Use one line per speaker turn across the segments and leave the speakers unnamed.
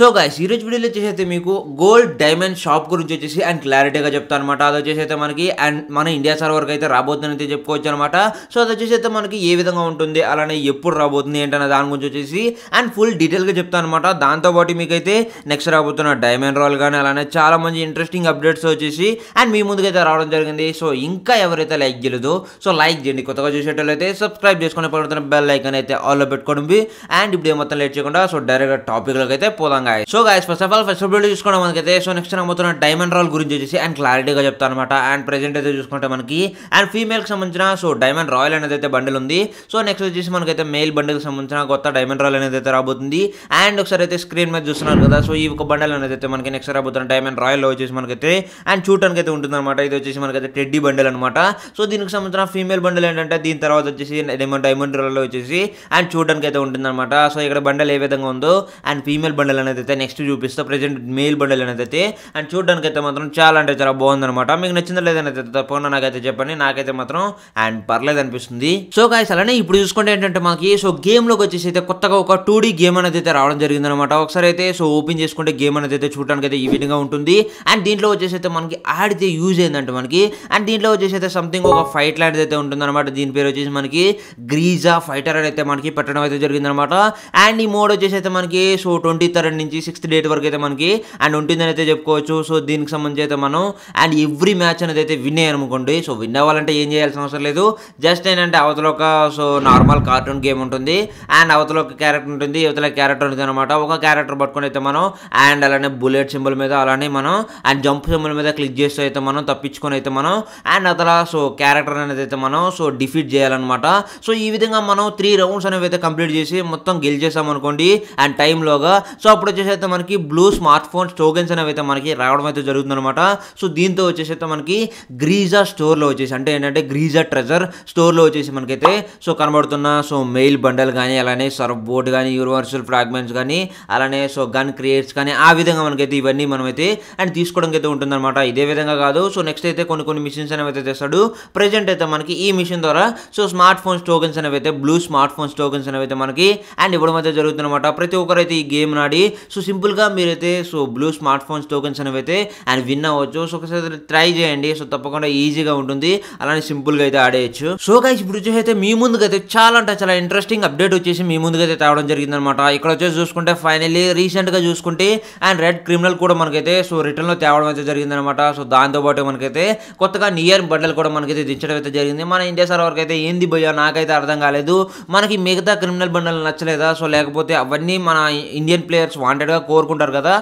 so guys రోజు వీడియోలో వచ్చేసి అయితే మీకు గోల్డ్ డైమండ్ షాప్ గురించి వచ్చేసి అండ్ క్లారిటీగా చెప్తాను అనమాట అది వచ్చేసి అయితే మనకి అండ్ మన ఇండియా వరకు అయితే రాబోతుందని అయితే చెప్పుకోవచ్చు అనమాట సో అది వచ్చేసి అయితే మనకి ఏ విధంగా ఉంటుంది అలానే ఎప్పుడు రాబోతుంది ఏంటనే దాని గురించి వచ్చేసి అండ్ ఫుల్ డీటెయిల్గా చెప్తాను అనమాట దాంతోపాటు మీకైతే నెక్స్ట్ రాబోతున్న డైమండ్ రాల్ కానీ అలానే చాలా మంచి ఇంట్రెస్టింగ్ అప్డేట్స్ వచ్చేసి అండ్ మీ ముందుకైతే రావడం జరిగింది సో ఇంకా ఎవరైతే లైక్ చేయలేదు సో లైక్ చేయండి కొత్తగా చూసేటట్లయితే సబ్స్క్రైబ్ చేసుకునే పడుతున్న బెల్ అని అయితే ఆల్లో పెట్టుకోండి అండ్ ఇప్పుడు మొత్తం లేట్ చేయకుండా సో డైరెక్ట్గా టాపిక్లకు అయితే పోదాం guys so guys first of all first video చూసుకోవడం అయితే సో నెక్స్ట్ నమ్మతున్న డైమండ్ రాల్ గురించి వచ్చేసి అండ్ క్లారిటీగా చెప్తాను అనమాట అండ్ ప్రెజెంట్ అయితే చూసుకుంటే మనకి అండ్ కి సంబంధించిన సో డైమండ్ రాయల్ అనేది అయితే బండిల్ ఉంది సో నెక్స్ట్ వచ్చేసి మనకైతే మేల్ కి సంబంధించిన కొత్త డైమండ్ రాయల్ అనేది అయితే రాబోతుంది అండ్ ఒకసారి అయితే స్క్రీన్ మీద చూస్తున్నారు కదా సో ఈ ఒక బండల్ అనేది అయితే మనకి నెక్స్ట్ రాబోతున్న డైమండ్ రాయల్ వచ్చేసి మనకైతే అండ్ చూడటానికి అయితే ఉంటుందన్నమాట ఇది వచ్చేసి మనకైతే టెడ్డీ బండిల్ అనమాట సో దీనికి సంబంధించిన ఫీమేల్ బండిల్ ఏంటంటే దీని తర్వాత వచ్చేసి డైమండ్ డైమండ్ రాయల్ వచ్చేసి అండ్ చూడటానికి అయితే ఉంటుందన్నమాట సో ఇక్కడ బండల్ ఏ విధంగా ఉందో అండ్ ఫీమేల్ బండల్ అనేది అయితే నెక్స్ట్ చూపిస్తా ప్రజెంట్ మెయిల్ బండల్ అయితే అండ్ చూడడానికి అయితే మాత్రం చాలా అంటే చాలా బాగుందనమాట మీకు నచ్చిందా లేదనైతే తప్పకుండా నాకైతే చెప్పండి నాకైతే మాత్రం అండ్ పర్లేదు అనిపిస్తుంది సో గాయస్ అలానే ఇప్పుడు చూసుకుంటే ఏంటంటే మనకి సో గేమ్ లోకి వచ్చేసి అయితే కొత్తగా ఒక టూ డీ గేమ్ అనేది అయితే రావడం జరిగిందనమాట ఒకసారి అయితే సో ఓపెన్ చేసుకుంటే గేమ్ అనేది అయితే చూడడానికి అయితే ఈ విధంగా ఉంటుంది అండ్ దీంట్లో వచ్చేసి అయితే మనకి ఆడితే యూజ్ అయిందంటే మనకి అండ్ దీంట్లో వచ్చేసి అయితే సంథింగ్ ఒక ఫైట్ లాంటిది అయితే ఉంటుంది అనమాట దీని పేరు వచ్చేసి మనకి గ్రీజా ఫైటర్ అని అయితే మనకి పెట్టడం అయితే జరిగిందనమాట అండ్ ఈ మోడ్ వచ్చేసి అయితే మనకి సో ట్వంటీ థర్డ్ నుంచి సిక్స్త్ డేట్ వరకు అయితే మనకి అండ్ ఉంటుందని అయితే చెప్పుకోవచ్చు సో దీనికి సంబంధించి అయితే మనం అండ్ ఎవ్రీ మ్యాచ్ అనేది అయితే విన్ అనుకోండి సో విన్ అవ్వాలంటే ఏం చేయాల్సిన అవసరం లేదు జస్ట్ ఏంటంటే అవతల ఒక సో నార్మల్ కార్టూన్ గేమ్ ఉంటుంది అండ్ అవతల ఒక క్యారెక్టర్ ఉంటుంది అవతల క్యారెక్టర్ ఉంటుంది అనమాట ఒక క్యారెక్టర్ పట్టుకొని అయితే మనం అండ్ అలానే బుల్లెట్ సింబల్ మీద అలానే మనం అండ్ జంప్ సింబల్ మీద క్లిక్ చేస్తూ అయితే మనం తప్పించుకొని అయితే మనం అండ్ అతల సో క్యారెక్టర్ అనేది అయితే మనం సో డిఫీట్ చేయాలన్నమాట సో ఈ విధంగా మనం త్రీ రౌండ్స్ అనేవి అయితే కంప్లీట్ చేసి మొత్తం గెలిచేసాం అనుకోండి అండ్ టైంలోగా సో అప్పుడు వచ్చేసి అయితే మనకి బ్లూ స్మార్ట్ ఫోన్స్ టోకెన్స్ అనేవి అయితే మనకి రావడం అయితే జరుగుతుందనమాట సో దీంతో వచ్చేసి అయితే మనకి గ్రీజా స్టోర్లో వచ్చేసి అంటే ఏంటంటే గ్రీజా ట్రెజర్ స్టోర్లో వచ్చేసి మనకైతే సో కనబడుతున్న సో మెయిల్ బండల్ కానీ అలానే సర్ఫ్ బోర్డ్ కానీ యూనివర్సల్ ఫ్రాగ్మెంట్స్ కానీ అలానే సో గన్ క్రియేట్స్ కానీ ఆ విధంగా మనకైతే ఇవన్నీ మనమైతే అండ్ తీసుకోవడానికి అయితే ఉంటుందన్నమాట ఇదే విధంగా కాదు సో నెక్స్ట్ అయితే కొన్ని కొన్ని మిషన్స్ అనేవి అయితే తెస్తాడు ప్రజెంట్ అయితే మనకి ఈ మిషన్ ద్వారా సో స్మార్ట్ ఫోన్స్ టోకెన్స్ అనేవి అయితే బ్లూ స్మార్ట్ ఫోన్స్ టోకెన్స్ అనేవి అయితే మనకి అండ్ ఇవ్వడం అయితే జరుగుతుందన్నమాట ప్రతి ఒక్కరైతే ఈ గేమ్ నాడి సో సింపుల్గా మీరైతే so blue smart phones tokens అనేవి అయితే అండ్ విన్ అవ్వచ్చు సో ఒకసారి ట్రై చేయండి సో తప్పకుండా ఈజీగా ఉంటుంది అలానే సింపుల్గా అయితే ఆడేయచ్చు సో గైస్ ఇప్పుడు వచ్చేసి మీ ముందుకు అయితే చాలా అంటే చాలా ఇంట్రెస్టింగ్ అప్డేట్ వచ్చేసి మీ ముందుకు అయితే తేవడం జరిగిందనమాట ఇక్కడ వచ్చేసి చూసుకుంటే ఫైనల్లీ రీసెంట్గా చూసుకుంటే అండ్ రెడ్ క్రిమినల్ కూడా మనకైతే సో రిటర్న్లో తేవడం అయితే జరిగిందనమాట సో దాంతోపాటు మనకైతే కొత్తగా నియర్ బడ్డలు కూడా మనకైతే దించడం అయితే జరిగింది మన ఇండియా సార్ వరకు అయితే ఏంది భయో నాకైతే అర్థం కాలేదు మనకి మిగతా క్రిమినల్ బండలు నచ్చలేదా సో లేకపోతే అవన్నీ మన ఇండియన్ ప్లేయర్స్ వాంటెడ్గా కోరుకుంటారు కదా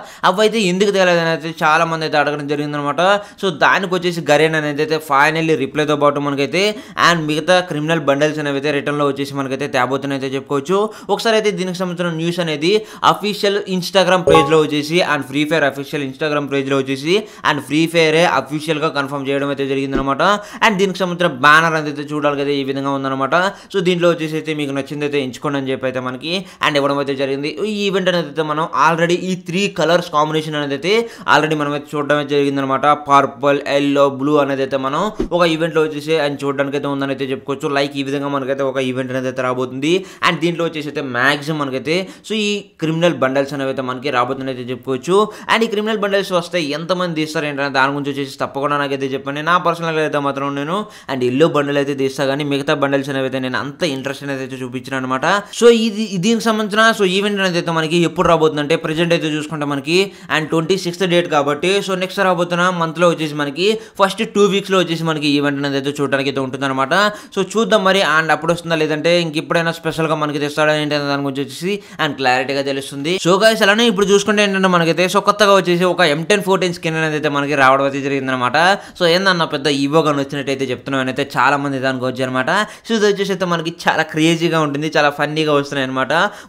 అయితే ఎందుకు తెలియదు అని అయితే చాలామంది అయితే అడగడం జరిగిందనమాట సో దానికి వచ్చేసి గరేన్ అనేది అయితే ఫైనల్లీ రిప్లైతో పాటు మనకైతే అండ్ మిగతా క్రిమినల్ బండల్స్ అనేవి అయితే రిటర్న్లో వచ్చేసి మనకైతే తేబోతున్నాయి అయితే చెప్పుకోవచ్చు ఒకసారి అయితే దీనికి సంబంధించిన న్యూస్ అనేది అఫీషియల్ ఇన్స్టాగ్రామ్ పేజ్లో వచ్చేసి and Free Fire official Instagram పేజ్లో వచ్చేసి అండ్ ఫ్రీ ఫైరే అఫీషియల్గా కన్ఫర్మ్ చేయడం అయితే జరిగిందనమాట అండ్ దీనికి సంబంధించిన బ్యానర్ అయితే చూడాలి కదా ఈ విధంగా ఉందన్నమాట సో దీంట్లో వచ్చేసి అయితే మీకు నచ్చింది అయితే ఎంచుకోండి అని చెప్పి అయితే మనకి అండ్ ఇవ్వడం అయితే జరిగింది ఈ ఈవెంట్ అనేది అయితే మనం ఆల్రెడీ ఈ త్రీ కలర్స్ కాంబినేషన్ అనేది అయితే ఆల్రెడీ మనం అయితే చూడడం అనమాట పర్పుల్ ఎల్లో బ్లూ అనేది అయితే మనం ఒక ఈవెంట్లో వచ్చేసి అండ్ చూడడానికి అయితే ఉందని అయితే చెప్పుకోవచ్చు లైక్ ఈ విధంగా మనకైతే ఒక ఈవెంట్ అనేది అయితే రాబోతుంది అండ్ దీంట్లో వచ్చేసి అయితే మ్యాక్సిమం మనకైతే సో ఈ క్రిమినల్ బండల్స్ అనేవి అయితే మనకి రాబోతుంది అయితే చెప్పుకోవచ్చు అండ్ ఈ క్రిమినల్ బండల్స్ వస్తే ఎంతమంది తీస్తారు ఏంటంటే దాని గురించి వచ్చేసి తప్పకుండా నాకైతే చెప్పండి నా పర్సనల్గా అయితే మాత్రం నేను అండ్ ఎల్లో బండల్ అయితే తీస్తా కానీ మిగతా బండల్స్ అనేవి అయితే నేను అంత ఇంట్రెస్ట్ అనేది అయితే చూపించిన అనమాట సో ఇది దీనికి సంబంధించిన సో ఈవెంట్ అనేది అయితే మనకి ఎప్పుడు రాబోతుంది అంటే ప్రజెంట్ అయితే చూసుకుంటే మనకి అండ్ ట్వంటీ సిక్స్త్ డేట్ కాబట్టి సో నెక్స్ట్ రాబోతున్న మంత్లో వచ్చేసి మనకి ఫస్ట్ టూ వీక్స్లో వచ్చేసి మనకి ఈవెంట్ అనేది అయితే చూడడానికి అయితే ఉంటుందన్నమాట సో చూద్దాం మరి అండ్ అప్పుడు వస్తుందా లేదంటే ఇంక ఇప్పుడైనా స్పెషల్గా మనకి తెస్తాడని దాని గురించి వచ్చేసి అండ్ క్లారిటీగా తెలుస్తుంది సో గైస్ అలానే ఇప్పుడు చూసుకుంటే ఏంటంటే మనకైతే సో కొత్తగా వచ్చేసి ఒక ఎం టెన్ ఫోర్టీన్ స్కిన్ అనేది అయితే మనకి రావడం అయితే జరిగిందనమాట సో ఏందన్న పెద్ద ఈవోగా వచ్చినట్టయితే చెప్తున్నాం అయితే చాలా మంది దానికి వచ్చారనమాట సో ఇది వచ్చేసి అయితే మనకి చాలా క్రేజీగా ఉంటుంది చాలా ఫన్నీగా వస్తున్నాయి అనమాట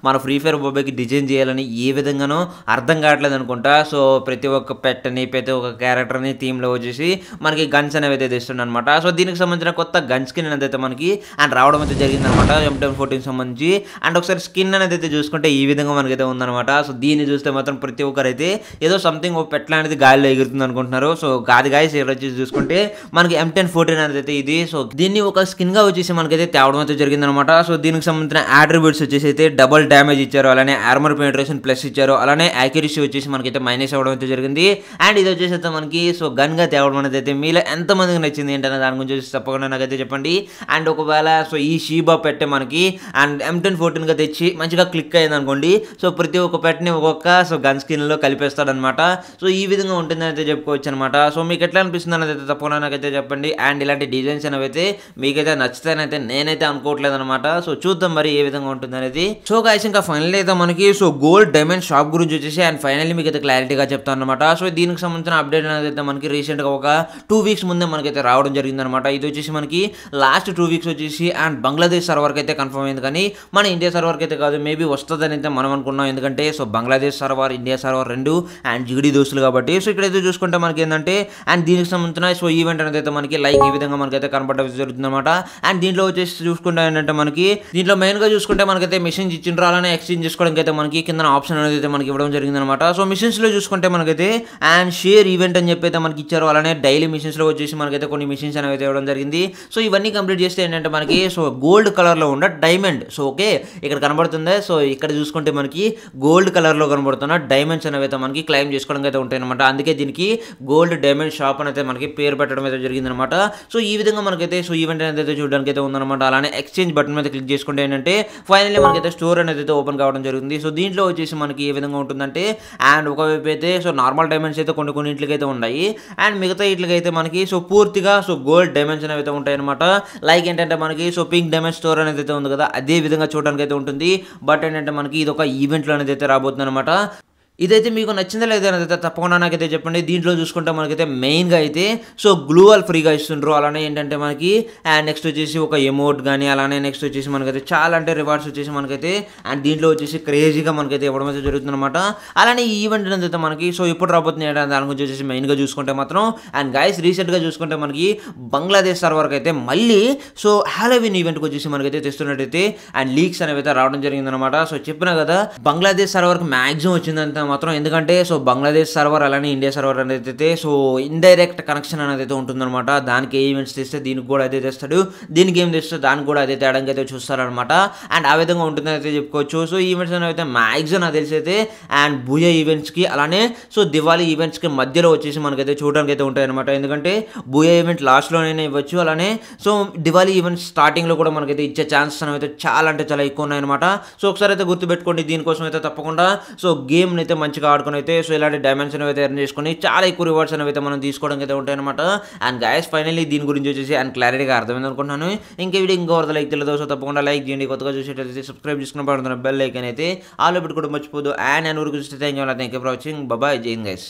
మన ఫ్రీ ఫైర్ బొబ్బకి డిజైన్ చేయాలని ఏ విధంగా విధంగానో అర్థం కావట్లేదు అనుకుంటా సో ప్రతి ఒక్క పెట్టని ప్రతి ఒక్క క్యారెక్టర్ని థీమ్లో వచ్చేసి మనకి గన్స్ అనేవి అయితే తెస్తున్నాను అనమాట సో దీనికి సంబంధించిన కొత్త గన్ స్కిన్ అనేది అయితే మనకి అండ్ రావడం అయితే జరిగిందనమాట ఎంటెన్ ఫోర్టీన్ సంబంధించి అండ్ ఒకసారి స్కిన్ అనేది అయితే చూసుకుంటే ఈ విధంగా మనకైతే ఉందన్నమాట సో దీన్ని చూస్తే మాత్రం ప్రతి ఒక్కరైతే ఏదో సంథింగ్ ఒక పెట్ల అనేది గాలిలో ఎగురుతుంది అనుకుంటున్నారు సో గాది గాయస్ వచ్చేసి చూసుకుంటే మనకి ఎం టెన్ ఫోర్టీన్ అనేది అయితే ఇది సో దీన్ని ఒక స్కిన్ గా వచ్చేసి మనకైతే తేవడం అయితే జరిగిందనమాట సో దీనికి సంబంధించిన యాట్రిబ్యూట్స్ వచ్చేసి అయితే డబుల్ డ్యామేజ్ ఇచ్చారు అలానే ఆర్మర్ పెనిట్రేషన్ ప్లస్ ఇచ్చారు ఇచ్చారు అలానే యాక్యురసీ వచ్చేసి మనకైతే మైనస్ అవ్వడం అయితే జరిగింది అండ్ ఇది వచ్చేసి అయితే మనకి సో గన్గా తేవడం అనేది అయితే మీలో ఎంతమందికి నచ్చింది ఏంటనే దాని గురించి తప్పకుండా నాకైతే చెప్పండి అండ్ ఒకవేళ సో ఈ షీబా పెట్టే మనకి అండ్ ఎం టెన్ ఫోర్టీన్గా తెచ్చి మంచిగా క్లిక్ అయింది అనుకోండి సో ప్రతి ఒక్క పెట్టని ఒక్కొక్క సో గన్ స్కిన్లో కలిపేస్తాడనమాట సో ఈ విధంగా ఉంటుందని అయితే చెప్పుకోవచ్చు అనమాట సో మీకు ఎట్లా అనిపిస్తుంది అనేది అయితే తప్పకుండా నాకైతే చెప్పండి అండ్ ఇలాంటి డిజైన్స్ అనేవి అయితే మీకైతే నచ్చుతానైతే నేనైతే అనుకోవట్లేదు అనమాట సో చూద్దాం మరి ఏ విధంగా ఉంటుంది అనేది సో గాయస్ ఇంకా ఫైనల్ అయితే మనకి so gold diamond friends shop గురించి వచ్చేసి అండ్ ఫైనల్లీ మీకు అయితే క్లారిటీగా చెప్తాను అనమాట సో దీనికి సంబంధించిన అప్డేట్ అనేది అయితే మనకి రీసెంట్గా ఒక టూ వీక్స్ ముందే మనకైతే రావడం జరిగింది అనమాట ఇది వచ్చేసి మనకి లాస్ట్ టూ వీక్స్ వచ్చేసి అండ్ బంగ్లాదేశ్ సర్వర్కి అయితే కన్ఫర్మ్ అయింది కానీ మన ఇండియా సర్వర్కి అయితే కాదు మేబీ వస్తుందని అయితే మనం అనుకున్నాం ఎందుకంటే so Bangladesh server India server రెండు అండ్ జిగిడి దోస్తులు కాబట్టి సో ఇక్కడైతే చూసుకుంటే మనకి ఏంటంటే అండ్ దీనికి సంబంధించిన సో ఈవెంట్ అనేది అయితే మనకి లైక్ ఈ విధంగా మనకైతే కనపడడం అనమాట అండ్ దీంట్లో వచ్చేసి చూసుకుంటే ఏంటంటే మనకి దీంట్లో మెయిన్గా చూసుకుంటే మనకైతే మెషిన్ ఇచ్చిన రాలని ఎక్స్చేంజ్ చేసుకోవడానికి అయితే మనకి కింద ఆప్షన్ అనేది అయితే మనకి ఇవ్వడం జరిగిందనమాట సో మిషన్స్లో చూసుకుంటే మనకైతే అండ్ షేర్ ఈవెంట్ అని చెప్పి అయితే మనకి ఇచ్చారు అలానే డైలీ మిషన్స్లో వచ్చేసి మనకైతే కొన్ని మిషన్స్ అనేవి అయితే ఇవ్వడం జరిగింది సో ఇవన్నీ కంప్లీట్ చేస్తే ఏంటంటే మనకి సో గోల్డ్ కలర్లో ఉన్న డైమండ్ సో ఓకే ఇక్కడ కనబడుతుంది సో ఇక్కడ చూసుకుంటే మనకి గోల్డ్ కలర్లో కనబడుతున్న డైమండ్స్ అనేవి అయితే మనకి క్లైమ్ చేసుకోవడం అయితే ఉంటాయన్నమాట అందుకే దీనికి గోల్డ్ డైమండ్ షాప్ అని అయితే మనకి పేరు పెట్టడం అయితే జరిగిందనమాట సో ఈ విధంగా మనకైతే సో ఈవెంట్ అనేది అయితే చూడడానికి అయితే ఉందనమాట అలానే ఎక్స్చేంజ్ బటన్ మీద క్లిక్ చేసుకుంటే ఏంటంటే ఫైనల్లీ మనకైతే స్టోర్ అనేది అయితే ఓపెన్ కావడం జరిగింది సో దీంట్లో వచ్చేసి మనకి మనకి ఏ విధంగా ఉంటుందంటే అండ్ ఒకవైపు అయితే సో నార్మల్ డైమండ్స్ అయితే కొన్ని కొన్ని ఇంట్లకి అయితే ఉన్నాయి అండ్ మిగతా ఇంట్లకి అయితే మనకి సో పూర్తిగా సో గోల్డ్ డైమెన్షన్ అయితే ఉంటాయన్నమాట లైక్ ఏంటంటే మనకి సో పింక్ డైమండ్ స్టోర్ అనేది అయితే ఉంది కదా అదే విధంగా చూడడానికి అయితే ఉంటుంది బట్ ఏంటంటే మనకి ఇది ఒక ఈవెంట్లో అనేది అయితే రాబోతుంది అనమాట ఇదైతే మీకు నచ్చిందా అయితే తప్పకుండా నాకైతే చెప్పండి దీంట్లో చూసుకుంటే మనకైతే మెయిన్గా అయితే సో గ్లూ వాల్ ఫ్రీగా ఇస్తుండ్రు అలానే ఏంటంటే మనకి అండ్ నెక్స్ట్ వచ్చేసి ఒక ఎమోట్ కానీ అలానే నెక్స్ట్ వచ్చేసి మనకైతే చాలా అంటే రివార్డ్స్ వచ్చేసి మనకైతే అండ్ దీంట్లో వచ్చేసి క్రేజీగా మనకైతే ఇవ్వడం అయితే జరుగుతుందన్నమాట అలానే ఈ ఈవెంట్ అయితే మనకి సో ఇప్పుడు రాబోతుంది దాని గురించి వచ్చేసి మెయిన్గా చూసుకుంటే మాత్రం అండ్ గైస్ రీసెంట్గా చూసుకుంటే మనకి బంగ్లాదేశ్ సర్వర్ అయితే మళ్ళీ సో హ్యాలోవిన్ ఈవెంట్కి వచ్చేసి మనకైతే తెస్తున్నట్టయితే అండ్ లీక్స్ అనేవి అయితే రావడం జరిగిందనమాట సో చెప్పినా కదా బంగ్లాదేశ్ సర్వర్కి మ్యాక్సిమం వచ్చిందంతా మాత్రం ఎందుకంటే సో బంగ్లాదేశ్ సర్వర్ అలానే ఇండియా సర్వర్ అనేది అయితే సో ఇండైరెక్ట్ కనెక్షన్ అనేది అయితే ఉంటుందన్నమాట దానికి ఏ ఈవెంట్స్ తీస్తే దీనికి కూడా అదే తెస్తాడు దీనికి ఏం తెస్తే దానికి కూడా అదే తేడానికి అయితే చూస్తారనమాట అండ్ ఆ విధంగా ఉంటుందని అయితే చెప్పుకోవచ్చు సో ఈవెంట్స్ అనేవి అయితే మ్యాక్సిమం నాకు తెలిసి అయితే అండ్ భూయ ఈవెంట్స్కి అలానే సో దివాళీ ఈవెంట్స్కి మధ్యలో వచ్చేసి మనకైతే చూడడానికి అయితే అనమాట ఎందుకంటే భూయ ఈవెంట్ లాస్ట్లోనైనా ఇవ్వచ్చు అలానే సో దివాళీ ఈవెంట్స్ స్టార్టింగ్లో కూడా మనకైతే ఇచ్చే ఛాన్సెస్ అనేవి అయితే చాలా అంటే చాలా ఎక్కువ ఉన్నాయన్నమాట సో ఒకసారి అయితే గుర్తుపెట్టుకోండి దీనికోసం అయితే తప్పకుండా సో గేమ్ని అయితే మంచిగా ఆడుకుని అయితే సో ఇలాంటి డైమెన్షన్ అయితే ఎర్న్ చేసుకుని చాలా ఎక్కువ రివార్డ్స్ అనేవి అయితే మనం తీసుకోవడం అయితే ఉంటాయన్నమాట అండ్ గాయస్ ఫైనల్లీ దీని గురించి వచ్చేసి అండ్ క్లారిటీగా అర్థమైంది అనుకుంటున్నాను ఇంకా వీడియో ఇంకో వరద లైక్ తెలియదు సో తప్పకుండా లైక్ చేయండి కొత్తగా చూసేటట్లయితే సబ్స్క్రైబ్ చేసుకుని పడుతున్న బెల్ లైక్ అయితే ఆలో కూడా మర్చిపోదు అండ్ నేను ఊరికి చూస్తే thank you thank you for watching బాబాయ్ జైన్ గైస్